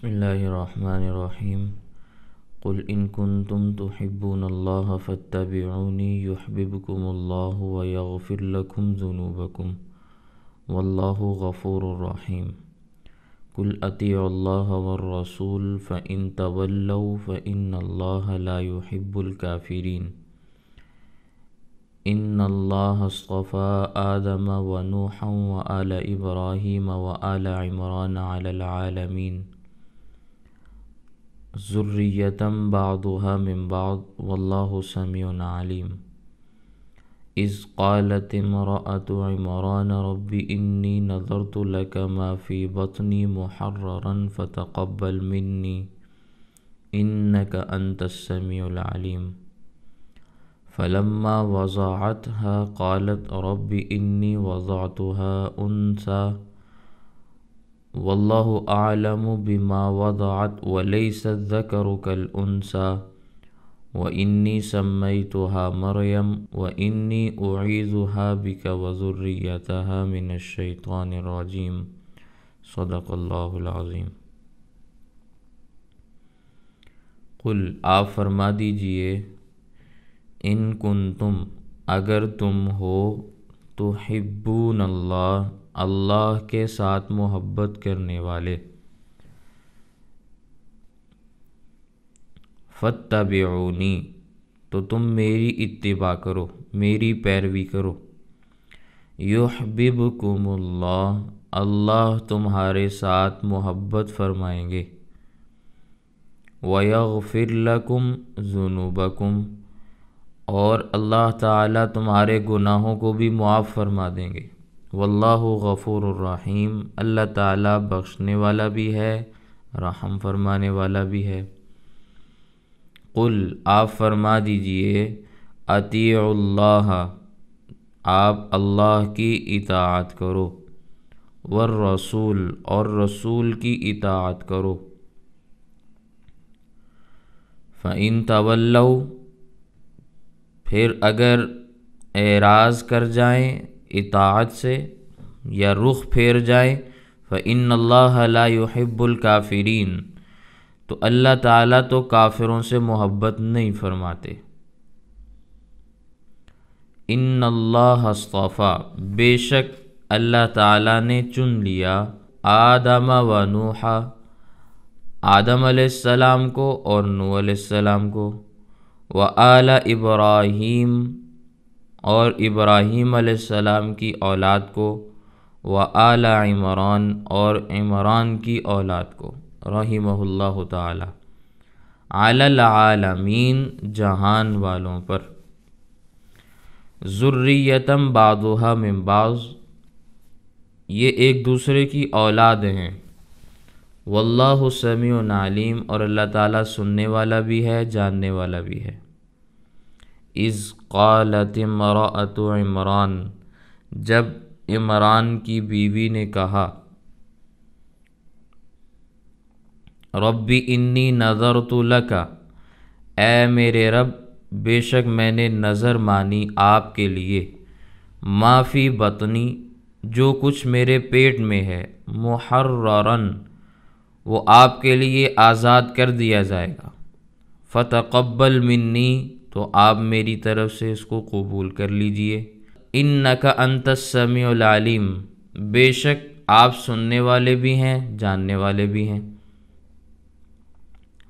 بسم الله الرحمن الرحيم قل إن كنتم تحبون الله فاتبعوني يحببكم الله ويغفر لكم ذنوبكم والله غفور رحيم قل أطيعوا الله والرسول فإن تولوا فإن الله لا يحب الكافرين إن الله اصطفى آدم ونوحا وآل إبراهيم وآل عمران على العالمين ذرية بعضها من بعض والله سميع عليم إذ قالت امرأة عمران رب إني نذرت لك ما في بطني محررا فتقبل مني إنك أنت السميع العليم فلما وضعتها قالت رب إني وضعتها أنثى واللہ اعلم بما وضعت وليس الذكر سد کر و مريم ان سا و وذريتها من الشيطان الرجيم و صدق اللہ العظیم قل آپ فرما دیجئے ان کن تم اگر تم ہو تو حبون اللہ اللہ کے ساتھ محبت کرنے والے فتبعونی تو تم میری اتباع کرو میری پیروی کرو یحببکم اللہ اللہ تمہارے ساتھ محبت فرمائیں گے وَيَغْفِرْ لَكُمْ ذُنُوبَكُمْ اور اللہ تعالیٰ تمہارے گناہوں کو بھی معاف فرما دیں گے واللہ غفور الرحیم اللہ تعالیٰ بخشنے والا بھی ہے رحم فرمانے والا بھی ہے قل آپ فرما دیجئے عطی اللہ آپ اللہ کی اطاعت کرو والرسول اور رسول کی اطاعت کرو فَإِن طول پھر اگر اعراض کر جائیں اطاعت سے یا رخ پھیر جائے جائیں فلّہ علیہب الکافرین تو اللہ تعالیٰ تو کافروں سے محبت نہیں فرماتے ان اللہ اصطفیٰ بے شک اللہ تعالیٰ نے چن لیا آدم و نوحا آدم علیہ السلام کو اور نو علیہ السلام کو وعلی ابراہیم اور ابراہیم علیہ السلام کی اولاد کو و اعلی عمران اور عمران کی اولاد کو رحمہ اللہ تعالی اعلی العالمین جہان والوں پر ذریتم بعضها من بعض یہ ایک دوسرے کی اولاد ہیں واللہ سمیع و اور اللہ تعالیٰ سننے والا بھی ہے جاننے والا بھی ہے اس قالت مراۃ عمران جب عمران کی بیوی نے کہا ربی انی نظر تو لکا اے میرے رب بے شک میں نے نظر مانی آپ کے لیے معافی بطنی جو کچھ میرے پیٹ میں ہے محررن وہ آپ کے لیے آزاد کر دیا جائے گا فتح قبل منی تو آپ میری طرف سے اس کو قبول کر لیجئے ان نق انتسمی العلیم بے شک آپ سننے والے بھی ہیں جاننے والے بھی ہیں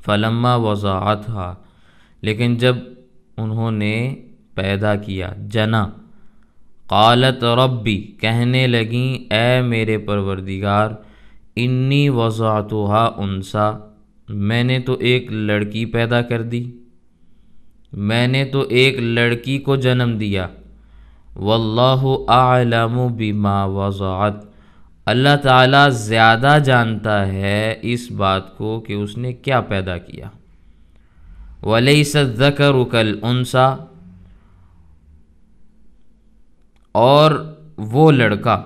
فلما وضاحت لیکن جب انہوں نے پیدا کیا جنا قالت ربی کہنے لگیں اے میرے پروردگار انی وضاحت انسا میں نے تو ایک لڑکی پیدا کر دی میں نے تو ایک لڑکی کو جنم دیا واللہ اعلم بما وضعت اللہ تعالیٰ زیادہ جانتا ہے اس بات کو کہ اس نے کیا پیدا کیا ولی سکر اکل انسا اور وہ لڑکا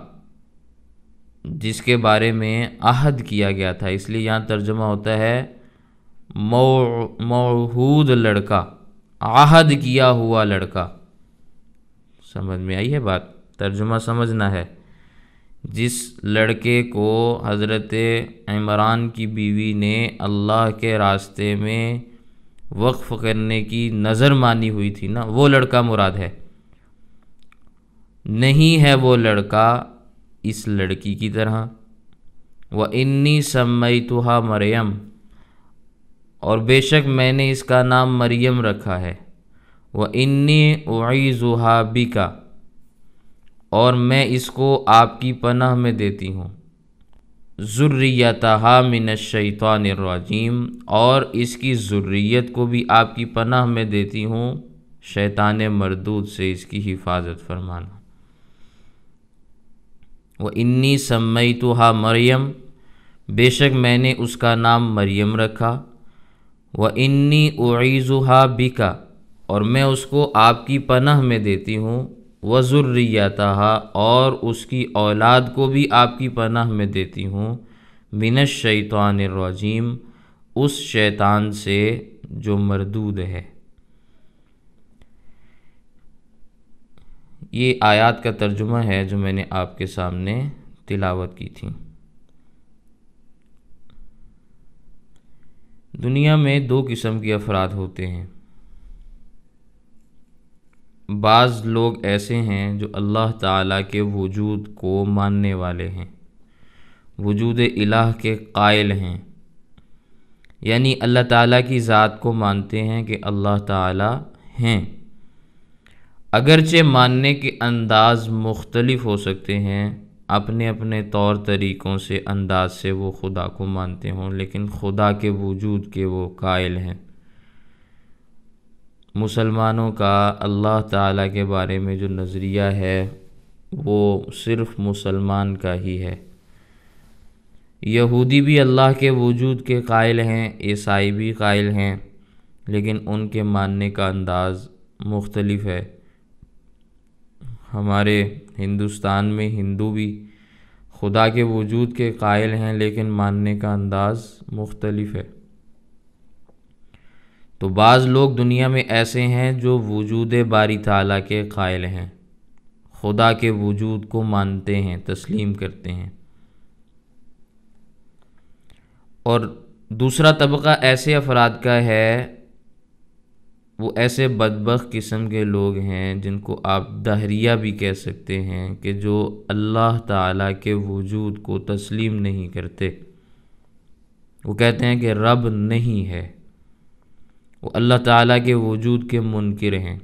جس کے بارے میں عہد کیا گیا تھا اس لیے یہاں ترجمہ ہوتا ہے موہود لڑکا عہد کیا ہوا لڑکا سمجھ میں آئی ہے بات ترجمہ سمجھنا ہے جس لڑکے کو حضرت عمران کی بیوی نے اللہ کے راستے میں وقف کرنے کی نظر مانی ہوئی تھی نا وہ لڑکا مراد ہے نہیں ہے وہ لڑکا اس لڑکی کی طرح وہ انی سمئی مریم اور بے شک میں نے اس کا نام مریم رکھا ہے وہ انی کا اور میں اس کو آپ کی پناہ میں دیتی ہوں من الشیطان الرجیم اور اس کی ضروریت کو بھی آپ کی پناہ میں دیتی ہوں شیطان مردود سے اس کی حفاظت فرمانا وہ انی سمئی تو مریم بے شک میں نے اس کا نام مریم رکھا وہ انی اعیز بکا اور میں اس کو آپ کی پناہ میں دیتی ہوں وہ رہتا اور اس کی اولاد کو بھی آپ کی پناہ میں دیتی ہوں من الشیطان الرجیم اس شیطان سے جو مردود ہے یہ آیات کا ترجمہ ہے جو میں نے آپ کے سامنے تلاوت کی تھیں دنیا میں دو قسم کے افراد ہوتے ہیں بعض لوگ ایسے ہیں جو اللہ تعالیٰ کے وجود کو ماننے والے ہیں وجود الہ کے قائل ہیں یعنی اللہ تعالیٰ کی ذات کو مانتے ہیں کہ اللہ تعالیٰ ہیں اگرچہ ماننے کے انداز مختلف ہو سکتے ہیں اپنے اپنے طور طریقوں سے انداز سے وہ خدا کو مانتے ہوں لیکن خدا کے وجود کے وہ قائل ہیں مسلمانوں کا اللہ تعالیٰ کے بارے میں جو نظریہ ہے وہ صرف مسلمان کا ہی ہے یہودی بھی اللہ کے وجود کے قائل ہیں عیسائی بھی قائل ہیں لیکن ان کے ماننے کا انداز مختلف ہے ہمارے ہندوستان میں ہندو بھی خدا کے وجود کے قائل ہیں لیکن ماننے کا انداز مختلف ہے تو بعض لوگ دنیا میں ایسے ہیں جو وجود باری تعالیٰ کے قائل ہیں خدا کے وجود کو مانتے ہیں تسلیم کرتے ہیں اور دوسرا طبقہ ایسے افراد کا ہے وہ ایسے بدبخ قسم کے لوگ ہیں جن کو آپ دہریہ بھی کہہ سکتے ہیں کہ جو اللہ تعالیٰ کے وجود کو تسلیم نہیں کرتے وہ کہتے ہیں کہ رب نہیں ہے وہ اللہ تعالیٰ کے وجود کے منکر ہیں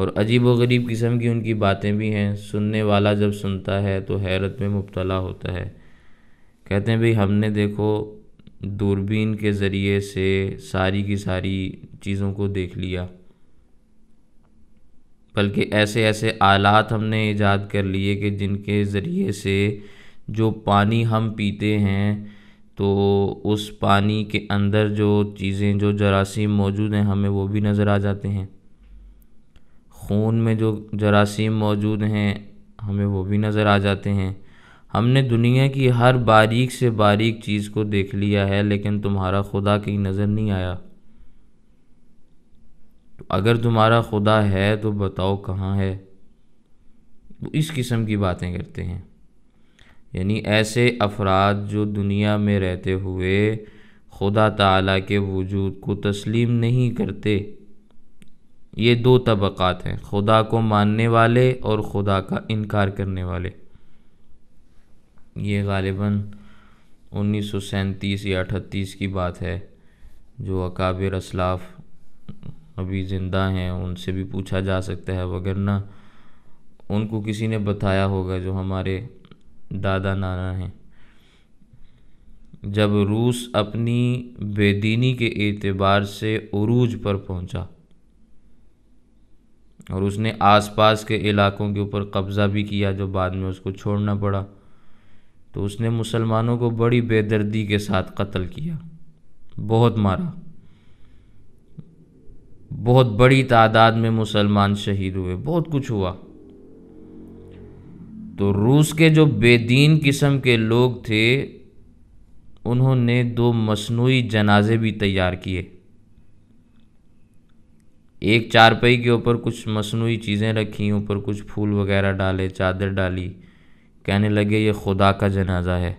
اور عجیب و غریب قسم کی ان کی باتیں بھی ہیں سننے والا جب سنتا ہے تو حیرت میں مبتلا ہوتا ہے کہتے ہیں بھئی ہم نے دیکھو دوربین کے ذریعے سے ساری کی ساری چیزوں کو دیکھ لیا بلکہ ایسے ایسے آلات ہم نے ایجاد کر لیے کہ جن کے ذریعے سے جو پانی ہم پیتے ہیں تو اس پانی کے اندر جو چیزیں جو جراثیم موجود ہیں ہمیں وہ بھی نظر آ جاتے ہیں خون میں جو جراثیم موجود ہیں ہمیں وہ بھی نظر آ جاتے ہیں ہم نے دنیا کی ہر باریک سے باریک چیز کو دیکھ لیا ہے لیکن تمہارا خدا کی نظر نہیں آیا اگر تمہارا خدا ہے تو بتاؤ کہاں ہے وہ اس قسم کی باتیں کرتے ہیں یعنی ایسے افراد جو دنیا میں رہتے ہوئے خدا تعالیٰ کے وجود کو تسلیم نہیں کرتے یہ دو طبقات ہیں خدا کو ماننے والے اور خدا کا انکار کرنے والے یہ غالباً انیس سو سینتیس یا اٹھتیس کی بات ہے جو اکابر اسلاف ابھی زندہ ہیں ان سے بھی پوچھا جا سکتا ہے وگرنہ ان کو کسی نے بتایا ہوگا جو ہمارے دادا نانا ہیں جب روس اپنی بے دینی کے اعتبار سے عروج پر پہنچا اور اس نے آس پاس کے علاقوں کے اوپر قبضہ بھی کیا جو بعد میں اس کو چھوڑنا پڑا تو اس نے مسلمانوں کو بڑی بے دردی کے ساتھ قتل کیا بہت مارا بہت بڑی تعداد میں مسلمان شہید ہوئے بہت کچھ ہوا تو روس کے جو بے دین قسم کے لوگ تھے انہوں نے دو مصنوعی جنازے بھی تیار کیے ایک چارپائی کے اوپر کچھ مصنوعی چیزیں رکھی اوپر کچھ پھول وغیرہ ڈالے چادر ڈالی کہنے لگے یہ خدا کا جنازہ ہے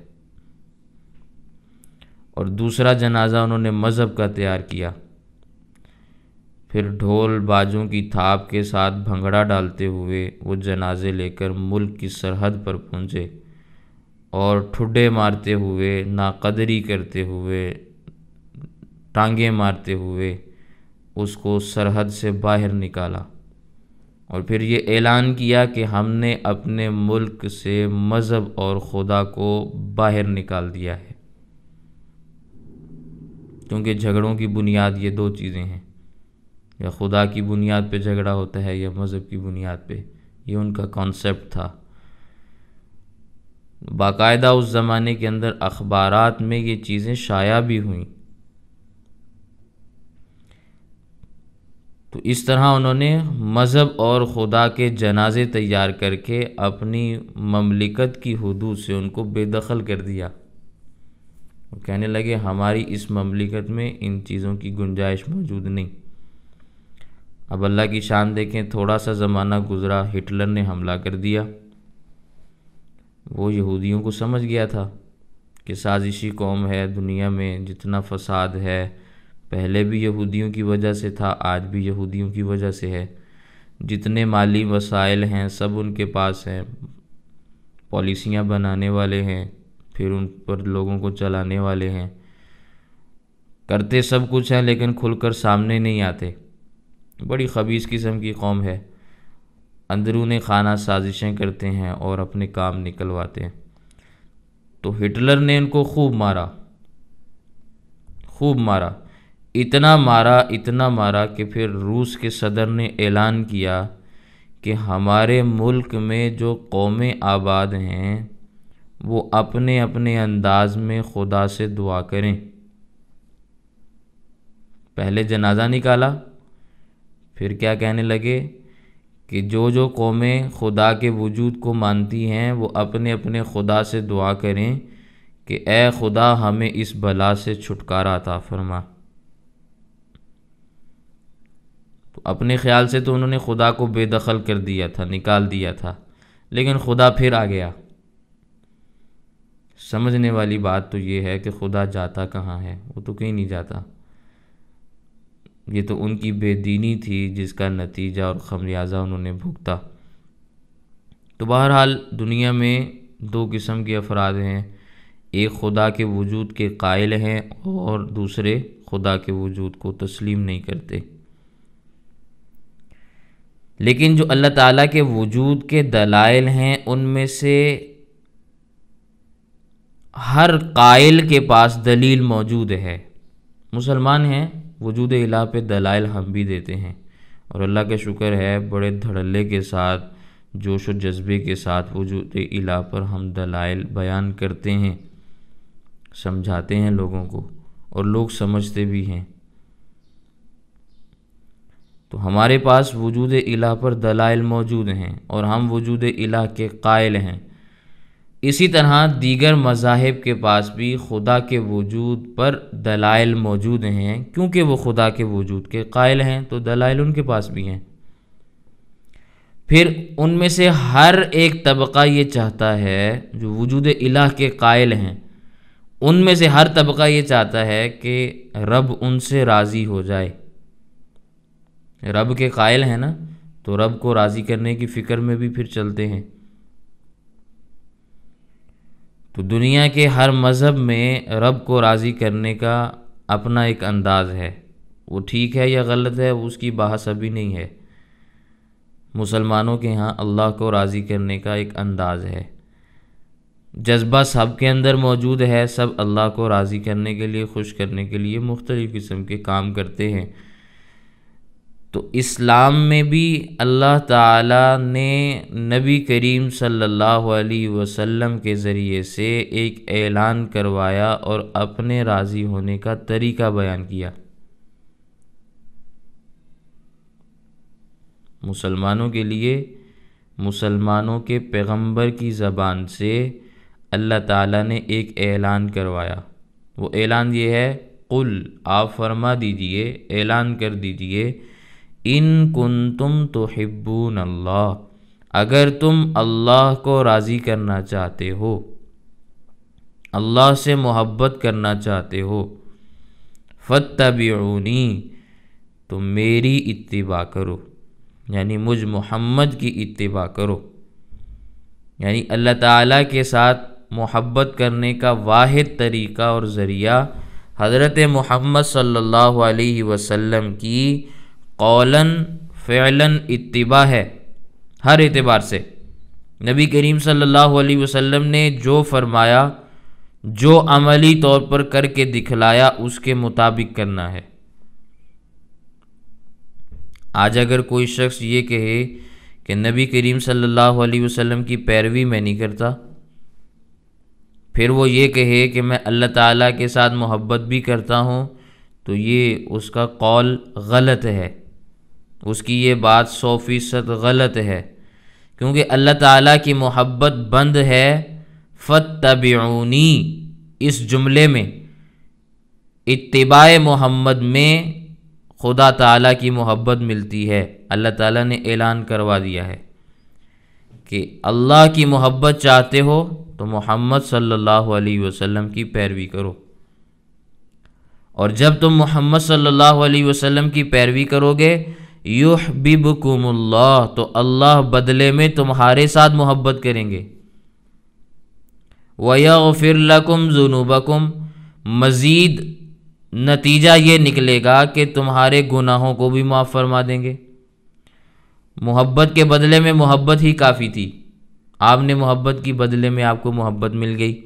اور دوسرا جنازہ انہوں نے مذہب کا تیار کیا پھر ڈھول باجوں کی تھاپ کے ساتھ بھنگڑا ڈالتے ہوئے وہ جنازے لے کر ملک کی سرحد پر پہنچے اور ٹھڈے مارتے ہوئے ناقدری کرتے ہوئے ٹانگیں مارتے ہوئے اس کو سرحد سے باہر نکالا اور پھر یہ اعلان کیا کہ ہم نے اپنے ملک سے مذہب اور خدا کو باہر نکال دیا ہے کیونکہ جھگڑوں کی بنیاد یہ دو چیزیں ہیں یا خدا کی بنیاد پہ جھگڑا ہوتا ہے یا مذہب کی بنیاد پہ یہ ان کا کانسیپٹ تھا باقاعدہ اس زمانے کے اندر اخبارات میں یہ چیزیں شائع بھی ہوئیں تو اس طرح انہوں نے مذہب اور خدا کے جنازے تیار کر کے اپنی مملکت کی حدود سے ان کو بے دخل کر دیا وہ کہنے لگے ہماری اس مملکت میں ان چیزوں کی گنجائش موجود نہیں اب اللہ کی شان دیکھیں تھوڑا سا زمانہ گزرا ہٹلر نے حملہ کر دیا وہ یہودیوں کو سمجھ گیا تھا کہ سازشی قوم ہے دنیا میں جتنا فساد ہے پہلے بھی یہودیوں کی وجہ سے تھا آج بھی یہودیوں کی وجہ سے ہے جتنے مالی وسائل ہیں سب ان کے پاس ہیں پالیسیاں بنانے والے ہیں پھر ان پر لوگوں کو چلانے والے ہیں کرتے سب کچھ ہیں لیکن کھل کر سامنے نہیں آتے بڑی خبیص قسم کی قوم ہے اندرون خانہ سازشیں کرتے ہیں اور اپنے کام نکلواتے ہیں تو ہٹلر نے ان کو خوب مارا خوب مارا اتنا مارا اتنا مارا کہ پھر روس کے صدر نے اعلان کیا کہ ہمارے ملک میں جو قوم آباد ہیں وہ اپنے اپنے انداز میں خدا سے دعا کریں پہلے جنازہ نکالا پھر کیا کہنے لگے کہ جو جو قومیں خدا کے وجود کو مانتی ہیں وہ اپنے اپنے خدا سے دعا کریں کہ اے خدا ہمیں اس بلا سے چھٹکارا عطا فرما اپنے خیال سے تو انہوں نے خدا کو بے دخل کر دیا تھا نکال دیا تھا لیکن خدا پھر آ گیا سمجھنے والی بات تو یہ ہے کہ خدا جاتا کہاں ہے وہ تو کہیں نہیں جاتا یہ تو ان کی بے دینی تھی جس کا نتیجہ اور خمریازہ انہوں نے بھوکتا تو بہرحال دنیا میں دو قسم کے افراد ہیں ایک خدا کے وجود کے قائل ہیں اور دوسرے خدا کے وجود کو تسلیم نہیں کرتے لیکن جو اللہ تعالیٰ کے وجود کے دلائل ہیں ان میں سے ہر قائل کے پاس دلیل موجود ہے مسلمان ہیں وجود الہ پہ دلائل ہم بھی دیتے ہیں اور اللہ کا شکر ہے بڑے دھڑلے کے ساتھ جوش و جذبے کے ساتھ وجود الہ پر ہم دلائل بیان کرتے ہیں سمجھاتے ہیں لوگوں کو اور لوگ سمجھتے بھی ہیں تو ہمارے پاس وجود الہ پر دلائل موجود ہیں اور ہم وجود الہ کے قائل ہیں اسی طرح دیگر مذاہب کے پاس بھی خدا کے وجود پر دلائل موجود ہیں کیونکہ وہ خدا کے وجود کے قائل ہیں تو دلائل ان کے پاس بھی ہیں پھر ان میں سے ہر ایک طبقہ یہ چاہتا ہے جو وجود الہ کے قائل ہیں ان میں سے ہر طبقہ یہ چاہتا ہے کہ رب ان سے راضی ہو جائے رب کے قائل ہیں نا تو رب کو راضی کرنے کی فکر میں بھی پھر چلتے ہیں تو دنیا کے ہر مذہب میں رب کو راضی کرنے کا اپنا ایک انداز ہے وہ ٹھیک ہے یا غلط ہے اس کی بحث ابھی نہیں ہے مسلمانوں کے ہاں اللہ کو راضی کرنے کا ایک انداز ہے جذبہ سب کے اندر موجود ہے سب اللہ کو راضی کرنے کے لیے خوش کرنے کے لیے مختلف قسم کے کام کرتے ہیں تو اسلام میں بھی اللہ تعالیٰ نے نبی کریم صلی اللہ علیہ وسلم کے ذریعے سے ایک اعلان کروایا اور اپنے راضی ہونے کا طریقہ بیان کیا مسلمانوں کے لیے مسلمانوں کے پیغمبر کی زبان سے اللہ تعالیٰ نے ایک اعلان کروایا وہ اعلان یہ ہے قل آپ فرما دیجئے اعلان کر دیجئے ان کن تم تو ہبون اللہ اگر تم اللہ کو راضی کرنا چاہتے ہو اللہ سے محبت کرنا چاہتے ہو فتبعونی تو تم میری اتباع کرو یعنی مجھ محمد کی اتباع کرو یعنی اللہ تعالیٰ کے ساتھ محبت کرنے کا واحد طریقہ اور ذریعہ حضرت محمد صلی اللہ علیہ وسلم کی قولاً فعلاً اتباع ہے ہر اعتبار سے نبی کریم صلی اللہ علیہ وسلم نے جو فرمایا جو عملی طور پر کر کے دکھلایا اس کے مطابق کرنا ہے آج اگر کوئی شخص یہ کہے کہ نبی کریم صلی اللہ علیہ وسلم کی پیروی میں نہیں کرتا پھر وہ یہ کہے کہ میں اللہ تعالیٰ کے ساتھ محبت بھی کرتا ہوں تو یہ اس کا قول غلط ہے اس کی یہ بات سو فیصد غلط ہے کیونکہ اللہ تعالیٰ کی محبت بند ہے فتبعونی اس جملے میں اتباع محمد میں خدا تعالیٰ کی محبت ملتی ہے اللہ تعالیٰ نے اعلان کروا دیا ہے کہ اللہ کی محبت چاہتے ہو تو محمد صلی اللہ علیہ وسلم کی پیروی کرو اور جب تم محمد صلی اللہ علیہ وسلم کی پیروی کرو گے یحببکم اللہ تو اللہ بدلے میں تمہارے ساتھ محبت کریں گے وَيَغْفِرْ لَكُمْ ذُنُوبَكُمْ مزید نتیجہ یہ نکلے گا کہ تمہارے گناہوں کو بھی معاف فرما دیں گے محبت کے بدلے میں محبت ہی کافی تھی آپ نے محبت کی بدلے میں آپ کو محبت مل گئی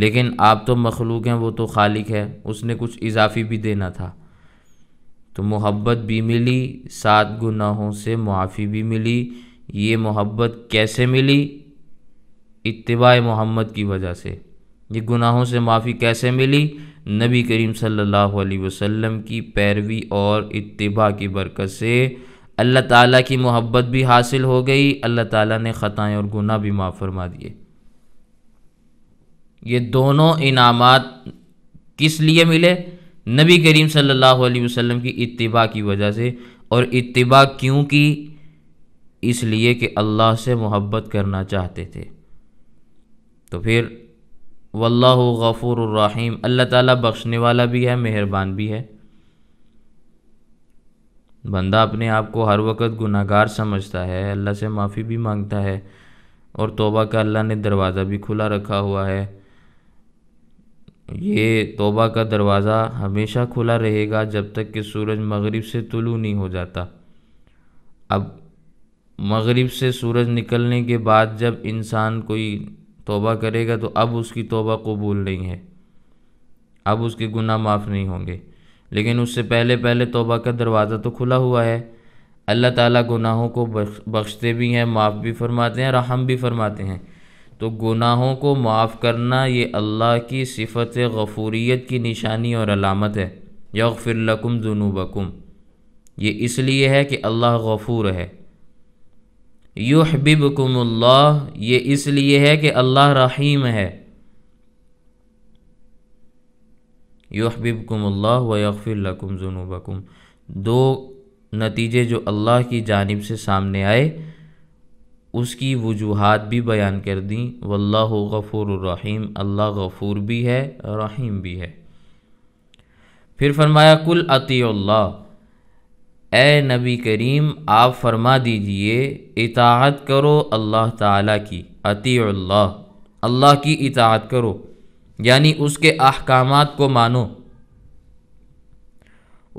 لیکن آپ تو مخلوق ہیں وہ تو خالق ہے اس نے کچھ اضافی بھی دینا تھا تو محبت بھی ملی سات گناہوں سے معافی بھی ملی یہ محبت کیسے ملی اتباع محمد کی وجہ سے یہ گناہوں سے معافی کیسے ملی نبی کریم صلی اللہ علیہ وسلم کی پیروی اور اتباع کی برکت سے اللہ تعالیٰ کی محبت بھی حاصل ہو گئی اللہ تعالیٰ نے خطائیں اور گناہ بھی معاف فرما دیے یہ دونوں انعامات کس لیے ملے نبی کریم صلی اللہ علیہ وسلم کی اتباع کی وجہ سے اور اتباع کیوں کی اس لیے کہ اللہ سے محبت کرنا چاہتے تھے تو پھر واللہ غفور الرحیم اللہ تعالیٰ بخشنے والا بھی ہے مہربان بھی ہے بندہ اپنے آپ کو ہر وقت گناہ گار سمجھتا ہے اللہ سے معافی بھی مانگتا ہے اور توبہ کا اللہ نے دروازہ بھی کھلا رکھا ہوا ہے یہ توبہ کا دروازہ ہمیشہ کھلا رہے گا جب تک کہ سورج مغرب سے طلوع نہیں ہو جاتا اب مغرب سے سورج نکلنے کے بعد جب انسان کوئی توبہ کرے گا تو اب اس کی توبہ قبول نہیں ہے اب اس کے گناہ معاف نہیں ہوں گے لیکن اس سے پہلے پہلے توبہ کا دروازہ تو کھلا ہوا ہے اللہ تعالیٰ گناہوں کو بخشتے بھی ہیں معاف بھی فرماتے ہیں رحم بھی فرماتے ہیں تو گناہوں کو معاف کرنا یہ اللہ کی صفت غفوریت کی نشانی اور علامت ہے یغفر لکم ذنوبکم یہ اس لیے ہے کہ اللہ غفور ہے یحببکم اللہ یہ اس لیے ہے کہ اللہ رحیم ہے یحببکم اللہ و یغفر لکم ذنوبکم دو نتیجے جو اللہ کی جانب سے سامنے آئے اس کی وجوہات بھی بیان کر دیں واللہ غفور الرحیم اللہ غفور بھی ہے رحیم بھی ہے پھر فرمایا کل عطی اللہ اے نبی کریم آپ فرما دیجئے اطاعت کرو اللہ تعالیٰ کی عطی اللہ اللہ کی اطاعت کرو یعنی اس کے احکامات کو مانو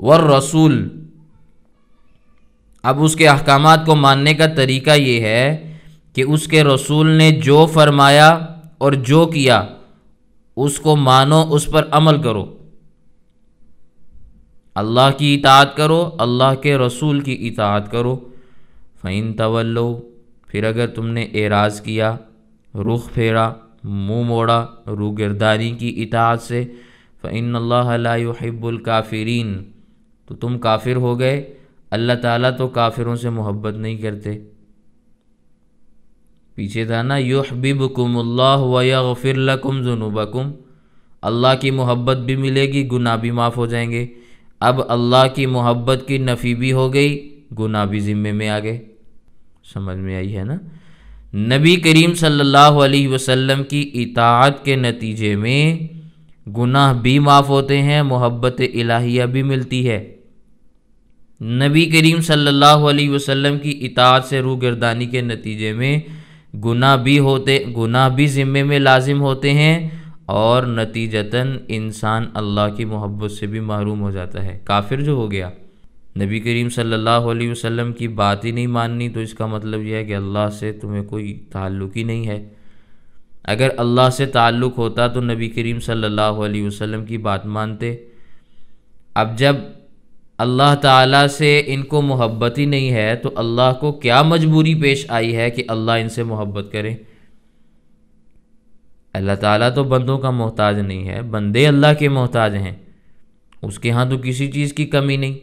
ور رسول اب اس کے احکامات کو ماننے کا طریقہ یہ ہے کہ اس کے رسول نے جو فرمایا اور جو کیا اس کو مانو اس پر عمل کرو اللہ کی اطاعت کرو اللہ کے رسول کی اطاعت کرو فعین طولو پھر اگر تم نے اعراض کیا رخ پھیرا منہ موڑا روگرداری کی اطاعت سے فعین اللہ حب الکافرین تو تم کافر ہو گئے اللہ تعالیٰ تو کافروں سے محبت نہیں کرتے پیچھے تھا نا یحببکم اللہ ویغفر لکم ذنوبکم اللہ کی محبت بھی ملے گی گناہ بھی معاف ہو جائیں گے اب اللہ کی محبت کی نفی بھی ہو گئی گناہ بھی ذمے میں آ گئے سمجھ میں آئی ہے نا نبی کریم صلی اللہ علیہ وسلم کی اطاعت کے نتیجے میں گناہ بھی معاف ہوتے ہیں محبتِ الہیہ بھی ملتی ہے نبی کریم صلی اللہ علیہ وسلم کی اطاعت سے روح گردانی کے نتیجے میں گناہ بھی ہوتے گناہ بھی ذمے میں لازم ہوتے ہیں اور نتیجتاً انسان اللہ کی محبت سے بھی محروم ہو جاتا ہے کافر جو ہو گیا نبی کریم صلی اللہ علیہ وسلم کی بات ہی نہیں ماننی تو اس کا مطلب یہ ہے کہ اللہ سے تمہیں کوئی تعلق ہی نہیں ہے اگر اللہ سے تعلق ہوتا تو نبی کریم صلی اللہ علیہ وسلم کی بات مانتے اب جب اللہ تعالیٰ سے ان کو محبت ہی نہیں ہے تو اللہ کو کیا مجبوری پیش آئی ہے کہ اللہ ان سے محبت کرے اللہ تعالیٰ تو بندوں کا محتاج نہیں ہے بندے اللہ کے محتاج ہیں اس کے ہاں تو کسی چیز کی کمی نہیں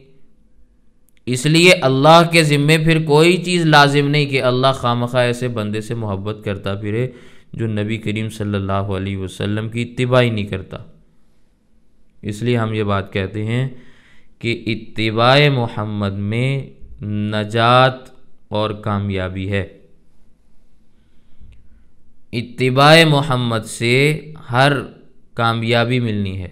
اس لیے اللہ کے ذمے پھر کوئی چیز لازم نہیں کہ اللہ خامخواہ ایسے بندے سے محبت کرتا پھرے جو نبی کریم صلی اللہ علیہ وسلم کی اتباعی نہیں کرتا اس لیے ہم یہ بات کہتے ہیں کہ اتباع محمد میں نجات اور کامیابی ہے اتباع محمد سے ہر کامیابی ملنی ہے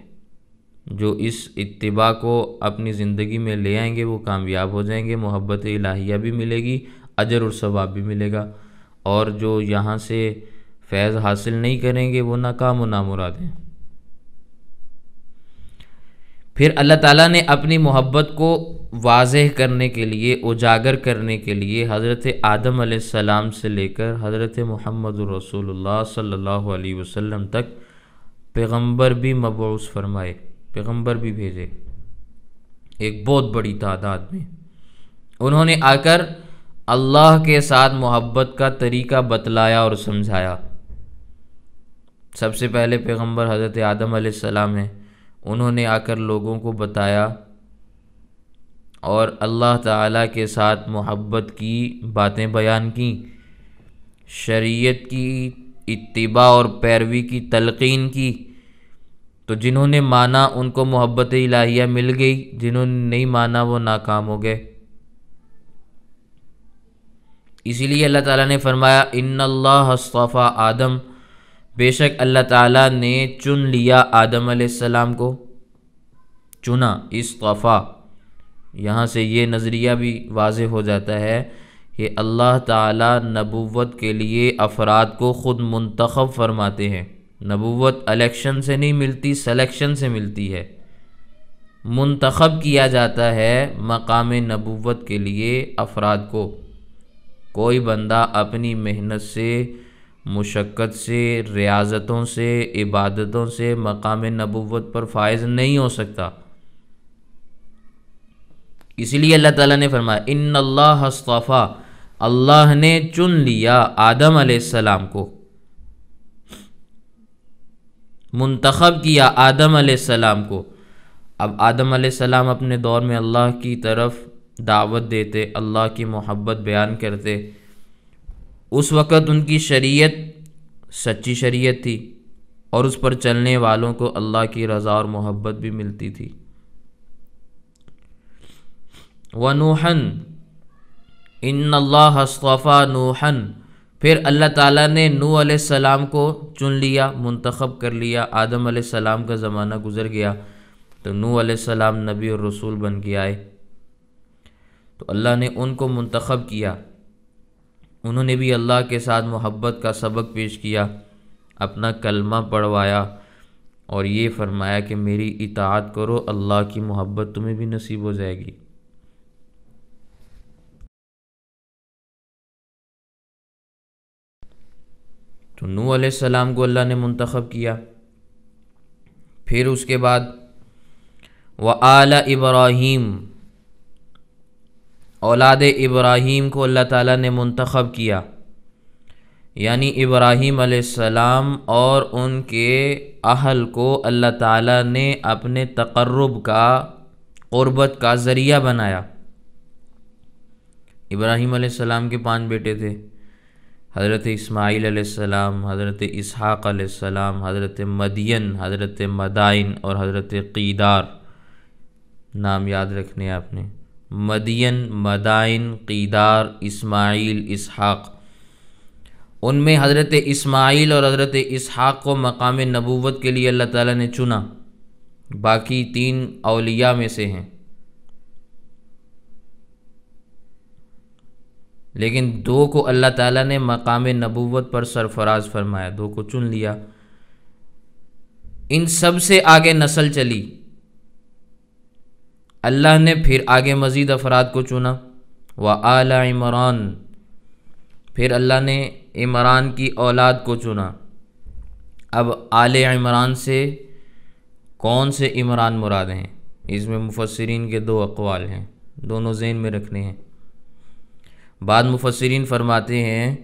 جو اس اتباع کو اپنی زندگی میں لے آئیں گے وہ کامیاب ہو جائیں گے محبت الہیہ بھی ملے گی اجر ثواب بھی ملے گا اور جو یہاں سے فیض حاصل نہیں کریں گے وہ ناکام و نامراد ہیں پھر اللہ تعالیٰ نے اپنی محبت کو واضح کرنے کے لیے اجاگر کرنے کے لیے حضرت آدم علیہ السلام سے لے کر حضرت محمد الرسول اللہ صلی اللہ علیہ وسلم تک پیغمبر بھی مبعوث فرمائے پیغمبر بھی بھیجے ایک بہت بڑی تعداد میں انہوں نے آ کر اللہ کے ساتھ محبت کا طریقہ بتلایا اور سمجھایا سب سے پہلے پیغمبر حضرت آدم علیہ السلام ہیں انہوں نے آ کر لوگوں کو بتایا اور اللہ تعالیٰ کے ساتھ محبت کی باتیں بیان کیں شریعت کی اتباع اور پیروی کی تلقین کی تو جنہوں نے مانا ان کو محبت الہیہ مل گئی جنہوں نے نہیں مانا وہ ناکام ہو گئے اسی لیے اللہ تعالیٰ نے فرمایا ان اللہ حصطفیٰ آدم بے شک اللہ تعالیٰ نے چن لیا آدم علیہ السلام کو چنا اس یہاں سے یہ نظریہ بھی واضح ہو جاتا ہے کہ اللہ تعالیٰ نبوت کے لیے افراد کو خود منتخب فرماتے ہیں نبوت الیکشن سے نہیں ملتی سلیکشن سے ملتی ہے منتخب کیا جاتا ہے مقام نبوت کے لیے افراد کو کوئی بندہ اپنی محنت سے مشقت سے ریاضتوں سے عبادتوں سے مقام نبوت پر فائز نہیں ہو سکتا اس لیے اللہ تعالیٰ نے فرمایا ان اللہ ہستفیٰ اللہ نے چن لیا آدم علیہ السلام کو منتخب کیا آدم علیہ السلام کو اب آدم علیہ السلام اپنے دور میں اللہ کی طرف دعوت دیتے اللہ کی محبت بیان کرتے اس وقت ان کی شریعت سچی شریعت تھی اور اس پر چلنے والوں کو اللہ کی رضا اور محبت بھی ملتی تھی ونوحن ان اللہ نوحن پھر اللہ تعالیٰ نے نو علیہ السلام کو چن لیا منتخب کر لیا آدم علیہ السلام کا زمانہ گزر گیا تو نو علیہ السلام نبی اور رسول بن گیا ہے تو اللہ نے ان کو منتخب کیا انہوں نے بھی اللہ کے ساتھ محبت کا سبق پیش کیا اپنا کلمہ پڑھوایا اور یہ فرمایا کہ میری اطاعت کرو اللہ کی محبت تمہیں بھی نصیب ہو جائے گی تو نو علیہ السلام کو اللہ نے منتخب کیا پھر اس کے بعد وہ اعلی ابراہیم اولاد ابراہیم کو اللہ تعالیٰ نے منتخب کیا یعنی ابراہیم علیہ السلام اور ان کے اہل کو اللہ تعالیٰ نے اپنے تقرب کا قربت کا ذریعہ بنایا ابراہیم علیہ السلام کے پانچ بیٹے تھے حضرت اسماعیل علیہ السلام حضرت اسحاق علیہ السلام حضرت مدین حضرت مدائن اور حضرت قیدار نام یاد رکھنے آپ نے مدین مدائن قیدار اسماعیل اسحاق ان میں حضرت اسماعیل اور حضرت اسحاق کو مقام نبوت کے لیے اللہ تعالیٰ نے چنا باقی تین اولیاء میں سے ہیں لیکن دو کو اللہ تعالیٰ نے مقام نبوت پر سرفراز فرمایا دو کو چن لیا ان سب سے آگے نسل چلی اللہ نے پھر آگے مزید افراد کو چنا و اعلی عمران پھر اللہ نے عمران کی اولاد کو چنا اب آل عمران سے کون سے عمران مراد ہیں اس میں مفسرین کے دو اقوال ہیں دونوں ذہن میں رکھنے ہیں بعد مفسرین فرماتے ہیں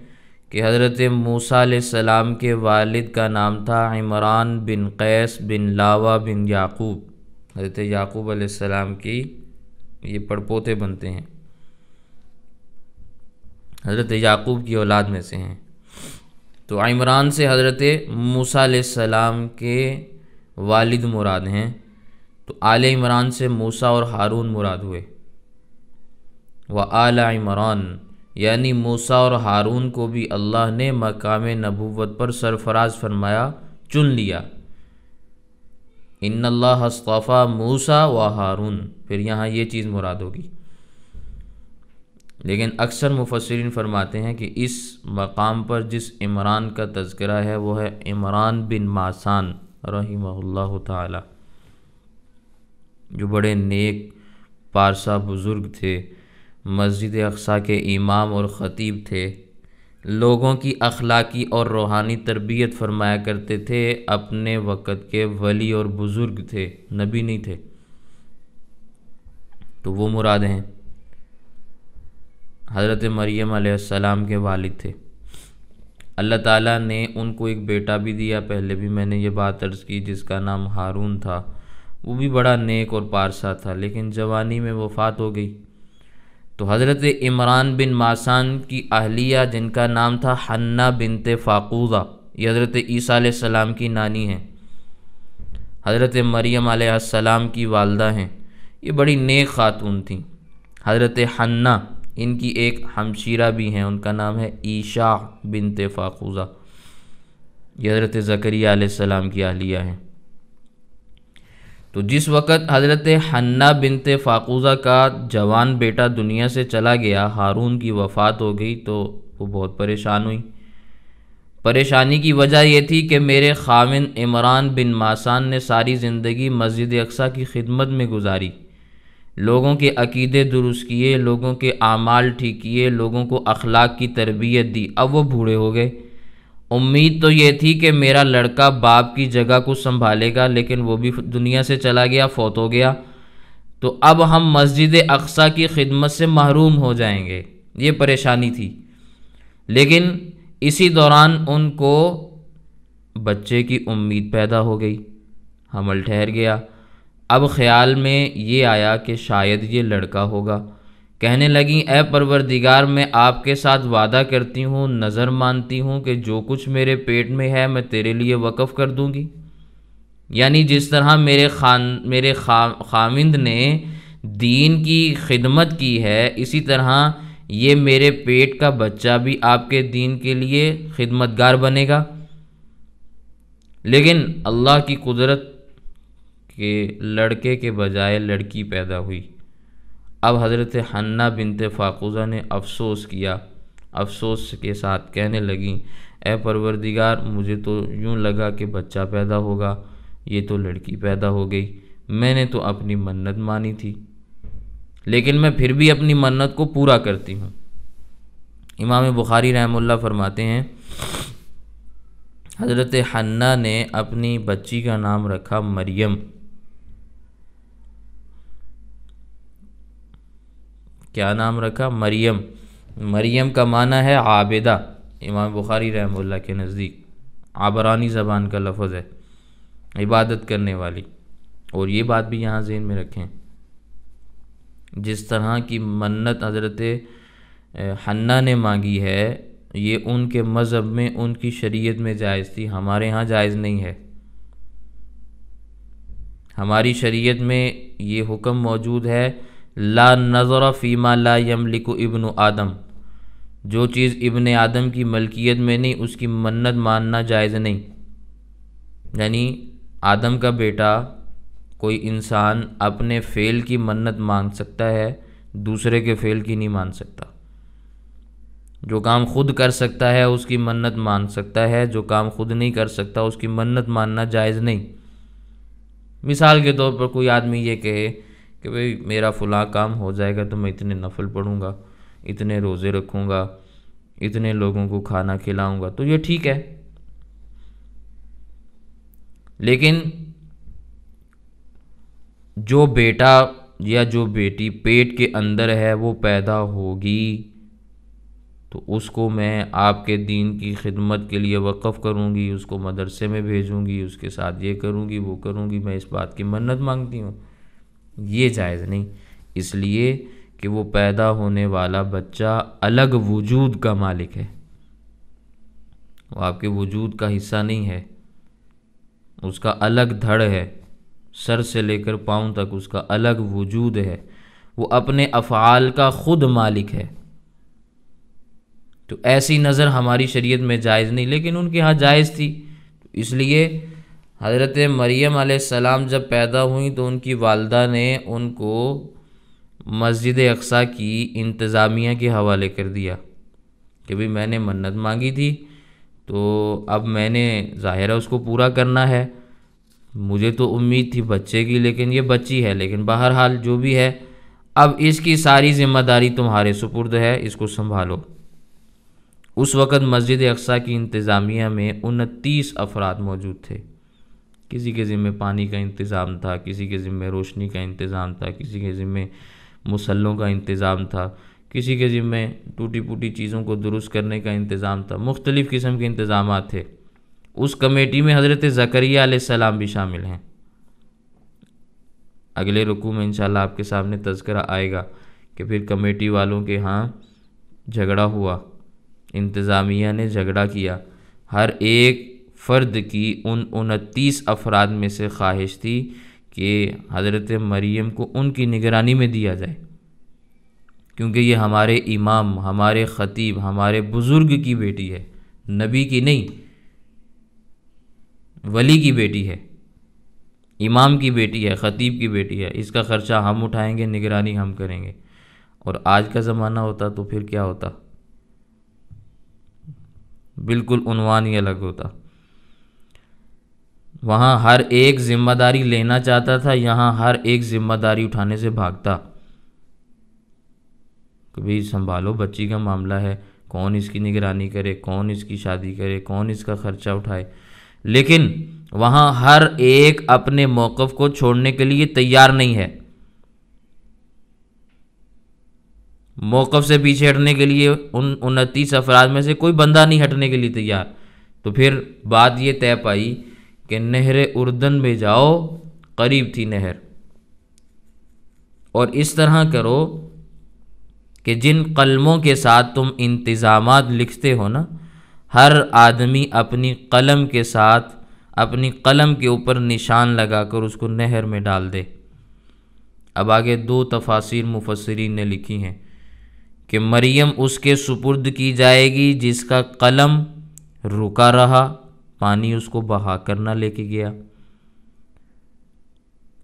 کہ حضرت موسیٰ علیہ السلام کے والد کا نام تھا عمران بن قیس بن لاوا بن یعقوب حضرت یعقوب علیہ السلام کی یہ پڑپوتے بنتے ہیں حضرت یعقوب کی اولاد میں سے ہیں تو عمران سے حضرت موسیٰ علیہ السلام کے والد مراد ہیں تو آل عمران سے موسیٰ اور ہارون مراد ہوئے و عمران یعنی موسیٰ اور ہارون کو بھی اللہ نے مقام نبوت پر سرفراز فرمایا چن لیا ان اللہ اصطفیٰ موسا و ہارون پھر یہاں یہ چیز مراد ہوگی لیکن اکثر مفسرین فرماتے ہیں کہ اس مقام پر جس عمران کا تذکرہ ہے وہ ہے عمران بن ماسان رحمہ اللہ تعالی جو بڑے نیک پارسا بزرگ تھے مسجد اقسا کے امام اور خطیب تھے لوگوں کی اخلاقی اور روحانی تربیت فرمایا کرتے تھے اپنے وقت کے ولی اور بزرگ تھے نبی نہیں تھے تو وہ مراد ہیں حضرت مریم علیہ السلام کے والد تھے اللہ تعالیٰ نے ان کو ایک بیٹا بھی دیا پہلے بھی میں نے یہ بات عرض کی جس کا نام ہارون تھا وہ بھی بڑا نیک اور پارسا تھا لیکن جوانی میں وفات ہو گئی تو حضرت عمران بن ماسان کی اہلیہ جن کا نام تھا حنہ بنت فاقوزہ یہ حضرت عیسیٰ علیہ السلام کی نانی ہیں حضرت مریم علیہ السلام کی والدہ ہیں یہ بڑی نیک خاتون تھیں حضرت حنہ ان کی ایک ہمشیرہ بھی ہیں ان کا نام ہے عیشا بنت فاقوزہ یہ حضرت زکریہ علیہ السلام کی اہلیہ ہیں تو جس وقت حضرت حنہ بنت فاقوزہ کا جوان بیٹا دنیا سے چلا گیا ہارون کی وفات ہو گئی تو وہ بہت پریشان ہوئی پریشانی کی وجہ یہ تھی کہ میرے خاون عمران بن ماسان نے ساری زندگی مسجد اقسا کی خدمت میں گزاری لوگوں کے عقیدے درست کیے لوگوں کے اعمال ٹھیک کیے لوگوں کو اخلاق کی تربیت دی اب وہ بھوڑے ہو گئے امید تو یہ تھی کہ میرا لڑکا باپ کی جگہ کو سنبھالے گا لیکن وہ بھی دنیا سے چلا گیا فوت ہو گیا تو اب ہم مسجد اقسا کی خدمت سے محروم ہو جائیں گے یہ پریشانی تھی لیکن اسی دوران ان کو بچے کی امید پیدا ہو گئی حمل ٹھہر گیا اب خیال میں یہ آیا کہ شاید یہ لڑکا ہوگا کہنے لگیں اے پروردگار میں آپ کے ساتھ وعدہ کرتی ہوں نظر مانتی ہوں کہ جو کچھ میرے پیٹ میں ہے میں تیرے لیے وقف کر دوں گی یعنی جس طرح میرے خان میرے خامند نے دین کی خدمت کی ہے اسی طرح یہ میرے پیٹ کا بچہ بھی آپ کے دین کے لیے خدمت گار بنے گا لیکن اللہ کی قدرت کے لڑکے کے بجائے لڑکی پیدا ہوئی اب حضرت حنہ بنت فاقوزہ نے افسوس کیا افسوس کے ساتھ کہنے لگیں اے پروردگار مجھے تو یوں لگا کہ بچہ پیدا ہوگا یہ تو لڑکی پیدا ہو گئی میں نے تو اپنی منت مانی تھی لیکن میں پھر بھی اپنی منت کو پورا کرتی ہوں امام بخاری رحم اللہ فرماتے ہیں حضرت حنہ نے اپنی بچی کا نام رکھا مریم کیا نام رکھا مریم مریم کا معنی ہے عابدہ امام بخاری رحمہ اللہ کے نزدیک عبرانی زبان کا لفظ ہے عبادت کرنے والی اور یہ بات بھی یہاں ذہن میں رکھیں جس طرح کی منت حضرت حنہ نے مانگی ہے یہ ان کے مذہب میں ان کی شریعت میں جائز تھی ہمارے ہاں جائز نہیں ہے ہماری شریعت میں یہ حکم موجود ہے لا نظر فیما لا یملک ابن آدم جو چیز ابن آدم کی ملکیت میں نہیں اس کی منت ماننا جائز نہیں یعنی آدم کا بیٹا کوئی انسان اپنے فعل کی منت مان سکتا ہے دوسرے کے فعل کی نہیں مان سکتا جو کام خود کر سکتا ہے اس کی منت مان سکتا ہے جو کام خود نہیں کر سکتا اس کی منت ماننا جائز نہیں مثال کے طور پر کوئی آدمی یہ کہے کہ بھائی میرا فلاں کام ہو جائے گا تو میں اتنے نفل پڑھوں گا اتنے روزے رکھوں گا اتنے لوگوں کو کھانا کھلاؤں گا تو یہ ٹھیک ہے لیکن جو بیٹا یا جو بیٹی پیٹ کے اندر ہے وہ پیدا ہوگی تو اس کو میں آپ کے دین کی خدمت کے لیے وقف کروں گی اس کو مدرسے میں بھیجوں گی اس کے ساتھ یہ کروں گی وہ کروں گی میں اس بات کی منت مانگتی ہوں یہ جائز نہیں اس لیے کہ وہ پیدا ہونے والا بچہ الگ وجود کا مالک ہے وہ آپ کے وجود کا حصہ نہیں ہے اس کا الگ دھڑ ہے سر سے لے کر پاؤں تک اس کا الگ وجود ہے وہ اپنے افعال کا خود مالک ہے تو ایسی نظر ہماری شریعت میں جائز نہیں لیکن ان کے ہاں جائز تھی اس لیے حضرت مریم علیہ السلام جب پیدا ہوئیں تو ان کی والدہ نے ان کو مسجد اقسا کی انتظامیہ کے حوالے کر دیا کہ بھی میں نے منت مانگی تھی تو اب میں نے ظاہرہ اس کو پورا کرنا ہے مجھے تو امید تھی بچے کی لیکن یہ بچی ہے لیکن بہرحال جو بھی ہے اب اس کی ساری ذمہ داری تمہارے سپرد ہے اس کو سنبھالو اس وقت مسجد اقسا کی انتظامیہ میں انتیس افراد موجود تھے کسی کے ذمے پانی کا انتظام تھا کسی کے ذمے روشنی کا انتظام تھا کسی کے ذمے مسلوں کا انتظام تھا کسی کے ذمے ٹوٹی پوٹی چیزوں کو درست کرنے کا انتظام تھا مختلف قسم کے انتظامات تھے اس کمیٹی میں حضرت زکریہ علیہ السلام بھی شامل ہیں اگلے رکوع میں انشاءاللہ آپ کے سامنے تذکرہ آئے گا کہ پھر کمیٹی والوں کے ہاں جھگڑا ہوا انتظامیہ نے جھگڑا کیا ہر ایک فرد کی ان انتیس افراد میں سے خواہش تھی کہ حضرت مریم کو ان کی نگرانی میں دیا جائے کیونکہ یہ ہمارے امام ہمارے خطیب ہمارے بزرگ کی بیٹی ہے نبی کی نہیں ولی کی بیٹی ہے امام کی بیٹی ہے خطیب کی بیٹی ہے اس کا خرچہ ہم اٹھائیں گے نگرانی ہم کریں گے اور آج کا زمانہ ہوتا تو پھر کیا ہوتا بالکل عنوان ہی الگ ہوتا وہاں ہر ایک ذمہ داری لینا چاہتا تھا یہاں ہر ایک ذمہ داری اٹھانے سے بھاگتا کبھی سنبھالو بچی کا معاملہ ہے کون اس کی نگرانی کرے کون اس کی شادی کرے کون اس کا خرچہ اٹھائے لیکن وہاں ہر ایک اپنے موقف کو چھوڑنے کے لیے تیار نہیں ہے موقف سے پیچھے ہٹنے کے لیے ان انتیس افراد میں سے کوئی بندہ نہیں ہٹنے کے لیے تیار تو پھر بات یہ طے پائی کہ نہر اردن میں جاؤ قریب تھی نہر اور اس طرح کرو کہ جن قلموں کے ساتھ تم انتظامات لکھتے ہو نا ہر آدمی اپنی قلم کے ساتھ اپنی قلم کے اوپر نشان لگا کر اس کو نہر میں ڈال دے اب آگے دو تفاصیر مفسرین نے لکھی ہیں کہ مریم اس کے سپرد کی جائے گی جس کا قلم رکا رہا پانی اس کو بہا کر نہ لے کے گیا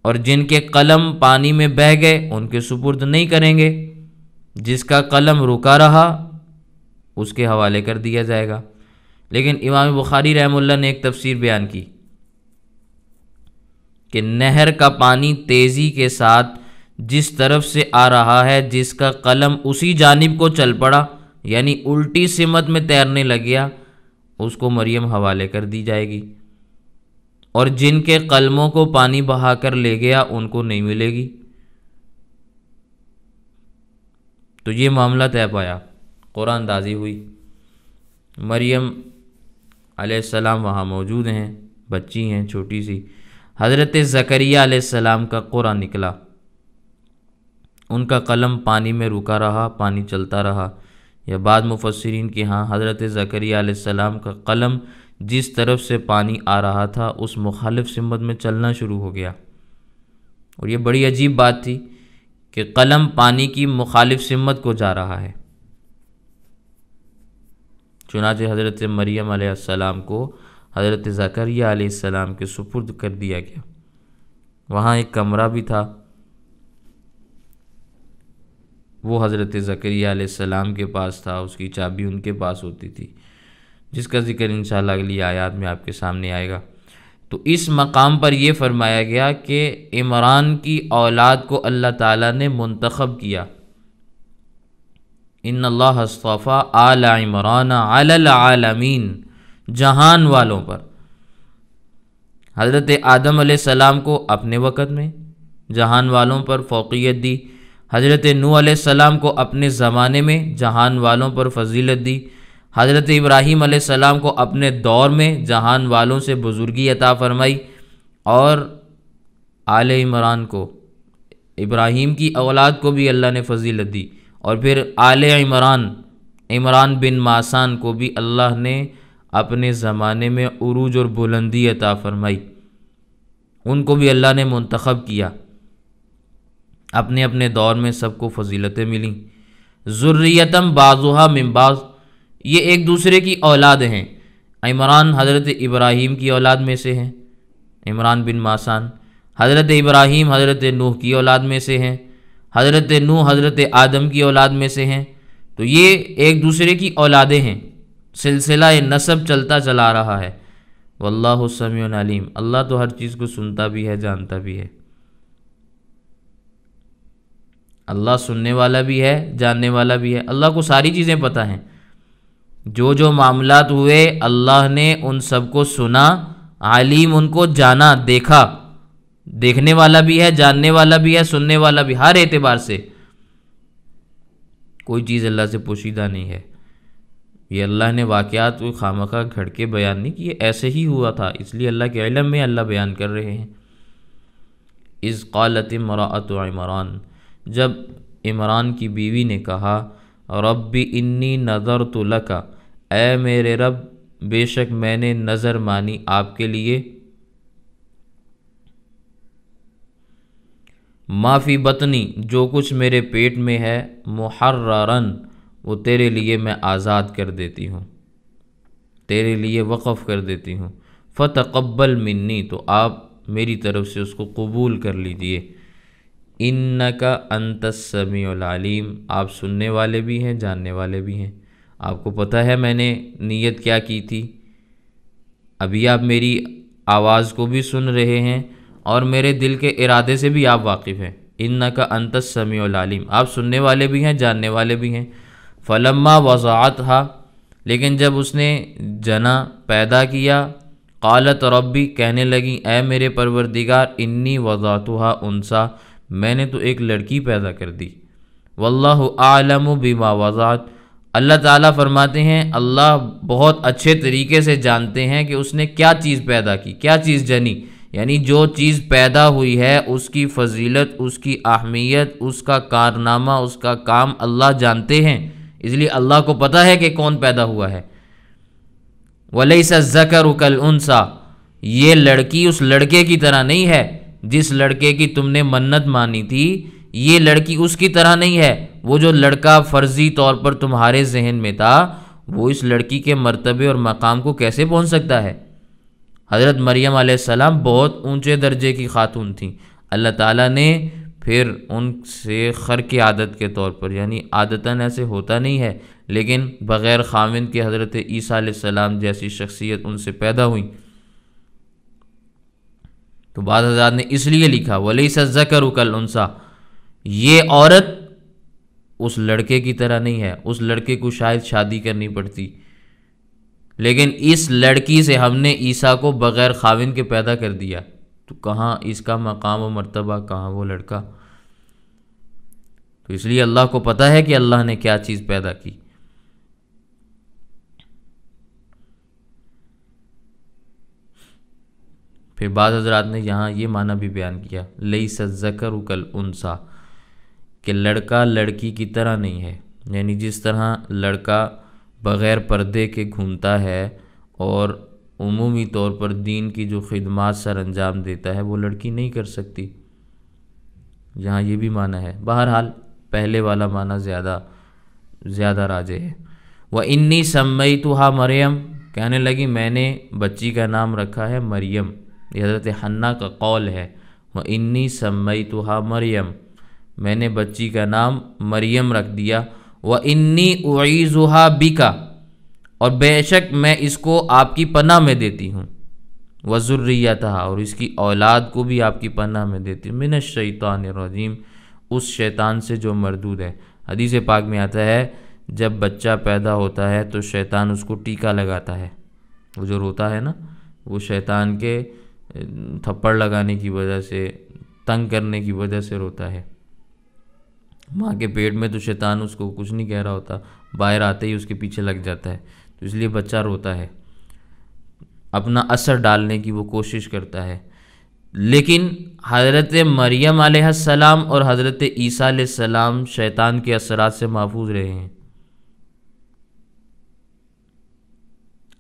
اور جن کے قلم پانی میں بہہ گئے ان کے سپرد نہیں کریں گے جس کا قلم رکا رہا اس کے حوالے کر دیا جائے گا لیکن امام بخاری رحم اللہ نے ایک تفسیر بیان کی کہ نہر کا پانی تیزی کے ساتھ جس طرف سے آ رہا ہے جس کا قلم اسی جانب کو چل پڑا یعنی الٹی سمت میں تیرنے لگیا اس کو مریم حوالے کر دی جائے گی اور جن کے قلموں کو پانی بہا کر لے گیا ان کو نہیں ملے گی تو یہ معاملہ طے پایا قرآن اندازی ہوئی مریم علیہ السلام وہاں موجود ہیں بچی ہیں چھوٹی سی حضرت زکریہ علیہ السلام کا قرآن نکلا ان کا قلم پانی میں رکا رہا پانی چلتا رہا یا بعد مفسرین کے ہاں حضرت زکریہ علیہ السلام کا قلم جس طرف سے پانی آ رہا تھا اس مخالف سمت میں چلنا شروع ہو گیا اور یہ بڑی عجیب بات تھی کہ قلم پانی کی مخالف سمت کو جا رہا ہے چنانچہ حضرت مریم علیہ السلام کو حضرت زکریہ علیہ السلام کے سپرد کر دیا گیا وہاں ایک کمرہ بھی تھا وہ حضرت ذکریہ علیہ السلام کے پاس تھا اس کی چابی ان کے پاس ہوتی تھی جس کا ذکر انشاءاللہ اگلی آیات میں آپ کے سامنے آئے گا تو اس مقام پر یہ فرمایا گیا کہ عمران کی اولاد کو اللہ تعالیٰ نے منتخب کیا ان اللہ اصطفیٰ آل عمران علی العالمین جہان والوں پر حضرت آدم علیہ السلام کو اپنے وقت میں جہان والوں پر فوقیت دی حضرت نو علیہ السلام کو اپنے زمانے میں جہان والوں پر فضیلت دی حضرت ابراہیم علیہ السلام کو اپنے دور میں جہان والوں سے بزرگی عطا فرمائی اور آل عمران کو ابراہیم کی اولاد کو بھی اللہ نے فضیلت دی اور پھر آل عمران عمران بن ماسان کو بھی اللہ نے اپنے زمانے میں عروج اور بلندی عطا فرمائی ان کو بھی اللہ نے منتخب کیا اپنے اپنے دور میں سب کو فضیلتیں ملیں ذریتم باز ممباز یہ ایک دوسرے کی اولاد ہیں عمران حضرت ابراہیم کی اولاد میں سے ہیں عمران بن ماسان حضرت ابراہیم حضرت نوح کی اولاد میں سے ہیں حضرت نوح حضرت آدم کی اولاد میں سے ہیں تو یہ ایک دوسرے کی اولادیں ہیں سلسلہ یہ نصب چلتا چلا رہا ہے واللہ السم العلیم اللہ تو ہر چیز کو سنتا بھی ہے جانتا بھی ہے اللہ سننے والا بھی ہے جاننے والا بھی ہے اللہ کو ساری چیزیں پتہ ہیں جو جو معاملات ہوئے اللہ نے ان سب کو سنا عالم ان کو جانا دیکھا دیکھنے والا بھی ہے جاننے والا بھی ہے سننے والا بھی ہر اعتبار سے کوئی چیز اللہ سے پوشیدہ نہیں ہے یہ اللہ نے واقعات کو خامخواہ گھڑ کے بیان نہیں کیے ایسے ہی ہوا تھا اس لیے اللہ کے علم میں اللہ بیان کر رہے ہیں از قالت مراۃ عمران جب عمران کی بیوی نے کہا رب انی نظر تو لکا اے میرے رب بے شک میں نے نظر مانی آپ کے لیے معافی بطنی جو کچھ میرے پیٹ میں ہے محررن وہ تیرے لیے میں آزاد کر دیتی ہوں تیرے لیے وقف کر دیتی ہوں فتقبل منی تو آپ میری طرف سے اس کو قبول کر لیجیے ان کا انتسمی العلیم آپ سننے والے بھی ہیں جاننے والے بھی ہیں آپ کو پتہ ہے میں نے نیت کیا کی تھی ابھی آپ میری آواز کو بھی سن رہے ہیں اور میرے دل کے ارادے سے بھی آپ واقف ہیں ان نہ کا انتسمی العلیم آپ سننے والے بھی ہیں جاننے والے بھی ہیں فلما وضاحت ہا لیکن جب اس نے جنا پیدا کیا قالت ربی کہنے لگیں اے میرے پروردگار انی وضاحت ہا انسا میں نے تو ایک لڑکی پیدا کر دی واللہ عالم و بیماواز اللہ تعالیٰ فرماتے ہیں اللہ بہت اچھے طریقے سے جانتے ہیں کہ اس نے کیا چیز پیدا کی کیا چیز جنی یعنی جو چیز پیدا ہوئی ہے اس کی فضیلت اس کی اہمیت اس کا کارنامہ اس کا کام اللہ جانتے ہیں اس لیے اللہ کو پتہ ہے کہ کون پیدا ہوا ہے ولی سا ذکر اکل انسا یہ لڑکی اس لڑکے کی طرح نہیں ہے جس لڑکے کی تم نے منت مانی تھی یہ لڑکی اس کی طرح نہیں ہے وہ جو لڑکا فرضی طور پر تمہارے ذہن میں تھا وہ اس لڑکی کے مرتبے اور مقام کو کیسے پہنچ سکتا ہے حضرت مریم علیہ السلام بہت اونچے درجے کی خاتون تھیں اللہ تعالیٰ نے پھر ان سے خر کی عادت کے طور پر یعنی عادتاً ایسے ہوتا نہیں ہے لیکن بغیر خامن کے حضرت عیسیٰ علیہ السلام جیسی شخصیت ان سے پیدا ہوئیں تو بعض حضرات نے اس لیے لکھا ولی سا ذکر اکل انسا یہ عورت اس لڑکے کی طرح نہیں ہے اس لڑکے کو شاید شادی کرنی پڑتی لیکن اس لڑکی سے ہم نے عیسیٰ کو بغیر خاون کے پیدا کر دیا تو کہاں اس کا مقام و مرتبہ کہاں وہ لڑکا تو اس لیے اللہ کو پتہ ہے کہ اللہ نے کیا چیز پیدا کی پھر بعض حضرات نے یہاں یہ معنی بھی بیان کیا لئی سزکر اکل انسا کہ لڑکا لڑکی کی طرح نہیں ہے یعنی جس طرح لڑکا بغیر پردے کے گھومتا ہے اور عمومی طور پر دین کی جو خدمات سر انجام دیتا ہے وہ لڑکی نہیں کر سکتی یہاں یہ بھی معنی ہے بہرحال پہلے والا معنی زیادہ زیادہ راجے ہے وہ انی سمئی تو ہا مریم کہنے لگی میں نے بچی کا نام رکھا ہے مریم یہ حضرت حنّہ کا قول ہے وہ انی سمئی مریم میں نے بچی کا نام مریم رکھ دیا وہ انی عیض بکا اور بے شک میں اس کو آپ کی پناہ میں دیتی ہوں وضریاتہ اور اس کی اولاد کو بھی آپ کی پناہ میں دیتی ہوں من الرجیم اس شیطان سے جو مردود ہے حدیث پاک میں آتا ہے جب بچہ پیدا ہوتا ہے تو شیطان اس کو ٹیکہ لگاتا ہے وہ جو روتا ہے نا وہ شیطان کے تھپڑ لگانے کی وجہ سے تنگ کرنے کی وجہ سے روتا ہے ماں کے پیٹ میں تو شیطان اس کو کچھ نہیں کہہ رہا ہوتا باہر آتے ہی اس کے پیچھے لگ جاتا ہے تو اس لیے بچہ روتا ہے اپنا اثر ڈالنے کی وہ کوشش کرتا ہے لیکن حضرت مریم علیہ السلام اور حضرت عیسیٰ علیہ السلام شیطان کے اثرات سے محفوظ رہے ہیں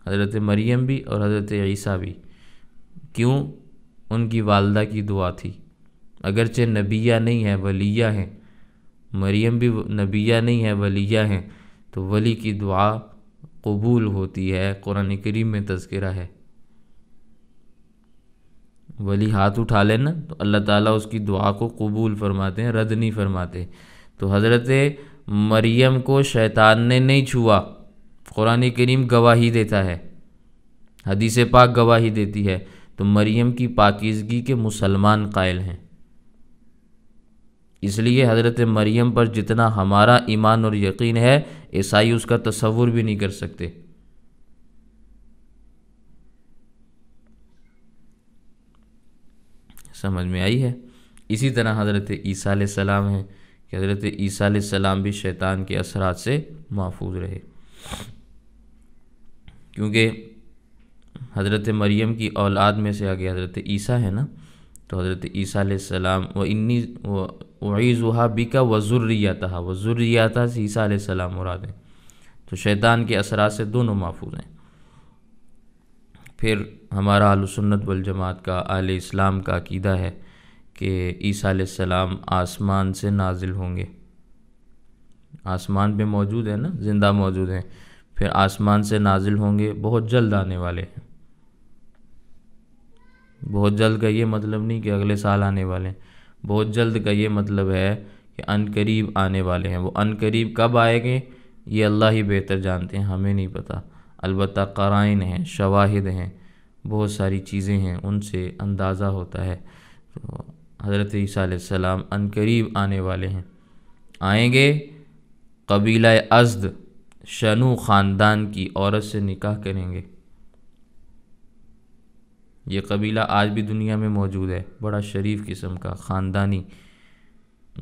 حضرت مریم بھی اور حضرت عیسیٰ بھی کیوں ان کی والدہ کی دعا تھی اگرچہ نبیہ نہیں ہے ولیہ ہیں مریم بھی نبیہ نہیں ہے ولیہ ہیں تو ولی کی دعا قبول ہوتی ہے قرآن کریم میں تذکرہ ہے ولی ہاتھ اٹھا لے نا تو اللہ تعالیٰ اس کی دعا کو قبول فرماتے ہیں رد نہیں فرماتے تو حضرت مریم کو شیطان نے نہیں چھوا قرآن کریم گواہی دیتا ہے حدیث پاک گواہی دیتی ہے تو مریم کی پاکیزگی کے مسلمان قائل ہیں اس لیے حضرت مریم پر جتنا ہمارا ایمان اور یقین ہے عیسائی اس کا تصور بھی نہیں کر سکتے سمجھ میں آئی ہے اسی طرح حضرت عیسیٰ علیہ السلام ہیں کہ حضرت عیسیٰ علیہ السلام بھی شیطان کے اثرات سے محفوظ رہے کیونکہ حضرت مریم کی اولاد میں سے آگے حضرت عیسیٰ ہے نا تو حضرت عیسیٰ علیہ السلام و انی وعیزہ بکا و وضر و ضرور سے عیسیٰ علیہ السلام مراد ہیں تو شیطان کے اثرات سے دونوں محفوظ ہیں پھر ہمارا آل سنت والجماعت کا آل اسلام کا عقیدہ ہے کہ عیسیٰ علیہ السلام آسمان سے نازل ہوں گے آسمان پہ موجود ہیں نا زندہ موجود ہیں پھر آسمان سے نازل ہوں گے بہت جلد آنے والے ہیں بہت جلد کا یہ مطلب نہیں کہ اگلے سال آنے والے ہیں بہت جلد کا یہ مطلب ہے کہ قریب آنے والے ہیں وہ قریب کب آئے گے یہ اللہ ہی بہتر جانتے ہیں ہمیں نہیں پتہ البتہ قرائن ہیں شواہد ہیں بہت ساری چیزیں ہیں ان سے اندازہ ہوتا ہے حضرت عیسیٰ علیہ السلام قریب آنے والے ہیں آئیں گے قبیلہ ازد شنو خاندان کی عورت سے نکاح کریں گے یہ قبیلہ آج بھی دنیا میں موجود ہے بڑا شریف قسم کا خاندانی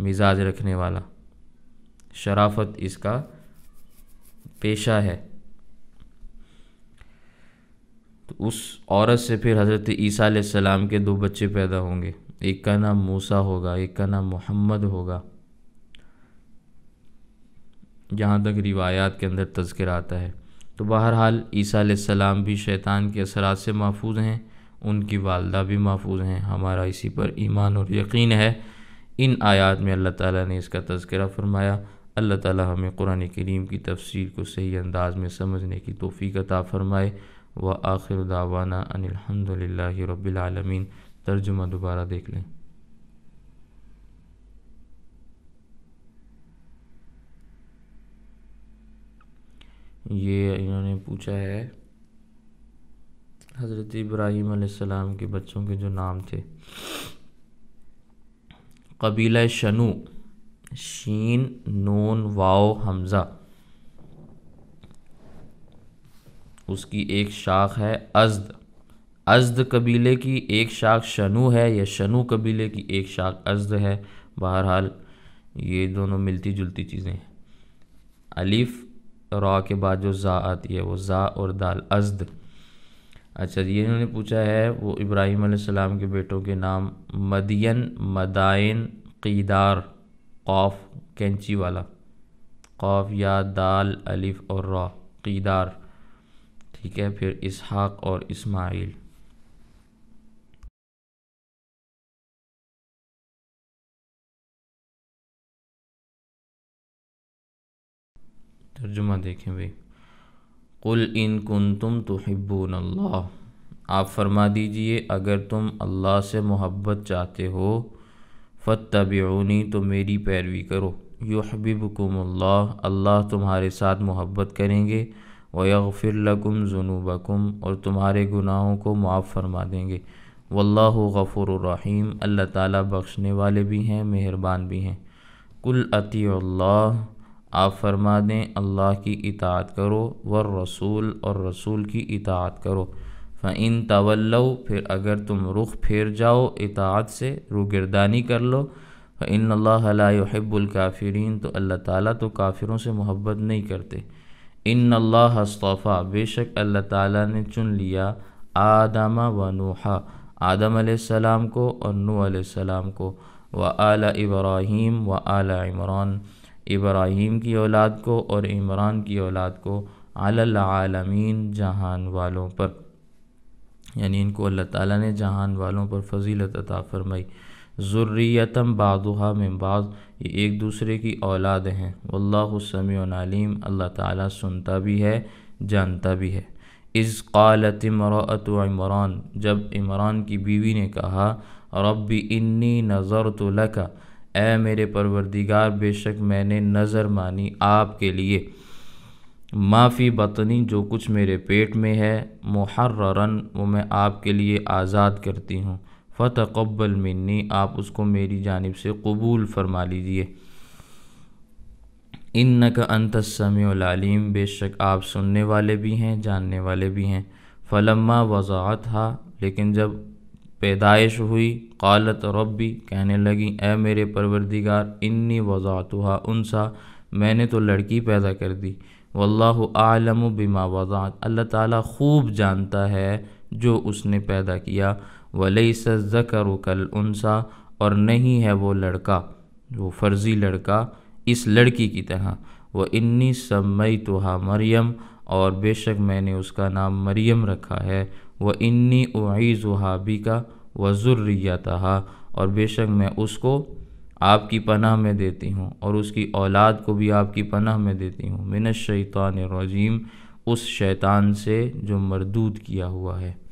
مزاج رکھنے والا شرافت اس کا پیشہ ہے تو اس عورت سے پھر حضرت عیسیٰ علیہ السلام کے دو بچے پیدا ہوں گے ایک کا نام موسیٰ ہوگا ایک کا نام محمد ہوگا جہاں تک روایات کے اندر تذکر آتا ہے تو بہرحال عیسیٰ علیہ السلام بھی شیطان کے اثرات سے محفوظ ہیں ان کی والدہ بھی محفوظ ہیں ہمارا اسی پر ایمان اور یقین ہے ان آیات میں اللہ تعالیٰ نے اس کا تذکرہ فرمایا اللہ تعالیٰ ہمیں قرآن کریم کی تفسیر کو صحیح انداز میں سمجھنے کی توفیق عطا فرمائے و آخر داوانہ ان الحمد للہ رب العالمین ترجمہ دوبارہ دیکھ لیں یہ انہوں نے پوچھا ہے حضرت ابراہیم علیہ السلام کے بچوں کے جو نام تھے قبیلہ شنو شین نون واو حمزہ اس کی ایک شاخ ہے ازد ازد قبیلے کی ایک شاخ شنو ہے یا شنو قبیلے کی ایک شاخ ازد ہے بہرحال یہ دونوں ملتی جلتی چیزیں ہیں الف را کے بعد جو زا آتی ہے وہ زا اور دال ازد اچھا جی، یہ انہوں نے پوچھا ہے وہ ابراہیم علیہ السلام کے بیٹوں کے نام مدین مدائن قیدار قوف کینچی والا قوف یا دال الف اور را قیدار ٹھیک ہے پھر اسحاق اور اسماعیل ترجمہ دیکھیں بھائی قل ان کن تم تو اللہ آپ فرما دیجئے اگر تم اللہ سے محبت چاہتے ہو فتبعونی تو میری پیروی کرو یحببکم اللہ اللہ تمہارے ساتھ محبت کریں گے وَيَغْفِرْ لَكُمْ ذُنُوبَكُمْ اور تمہارے گناہوں کو معاف فرما دیں گے واللہ غفور الرحیم اللہ تعالیٰ بخشنے والے بھی ہیں مہربان بھی ہیں کلعتی اللہ آپ فرما دیں اللہ کی اطاعت کرو والرسول اور رسول کی اطاعت کرو فول پھر اگر تم رخ پھیر جاؤ اطاعت سے روگردانی کر لو اللَّهَ اللہ يُحِبُّ الکافرین تو اللہ تعالیٰ تو کافروں سے محبت نہیں کرتے ان اللَّهَ اصطفیٰ بے شک اللہ تعالیٰ نے چن لیا آدم و نوحا آدم علیہ السلام کو اور نو علیہ السلام کو وَآلَ ابراہیم و اعلیٰ عمران ابراہیم کی اولاد کو اور عمران کی اولاد کو علی العالمین جہان والوں پر یعنی ان کو اللہ تعالیٰ نے جہان والوں پر فضیلت عطا فرمائی ذریتم بعضها من بعض یہ ایک دوسرے کی اولاد ہیں واللہ السمیع و اللہ تعالیٰ سنتا بھی ہے جانتا بھی ہے اذ قالت مراۃ عمران جب عمران کی بیوی نے کہا رب انی نظرت لکا اے میرے پروردگار بے شک میں نے نظر مانی آپ کے لیے معافی بطنی جو کچھ میرے پیٹ میں ہے محررن وہ میں آپ کے لیے آزاد کرتی ہوں فتح قبل منی آپ اس کو میری جانب سے قبول فرما لیجیے ان نق ان العلیم بے شک آپ سننے والے بھی ہیں جاننے والے بھی ہیں فلما وضاحت لیکن جب پیدائش ہوئی قالت ربی کہنے لگیں اے میرے پروردگار انی وضعتها انسا میں نے تو لڑکی پیدا کر دی واللہ اعلم بما وضعت اللہ تعالیٰ خوب جانتا ہے جو اس نے پیدا کیا ولیس الذکر کالانسا کل اور نہیں ہے وہ لڑکا وہ فرضی لڑکا اس لڑکی کی طرح وہ انی سمیتها مریم اور بے شک میں نے اس کا نام مریم رکھا ہے وہ انی اعیز عیض کا و اور بے شک میں اس کو آپ کی پناہ میں دیتی ہوں اور اس کی اولاد کو بھی آپ کی پناہ میں دیتی ہوں من الشیطان الرجیم اس شیطان سے جو مردود کیا ہوا ہے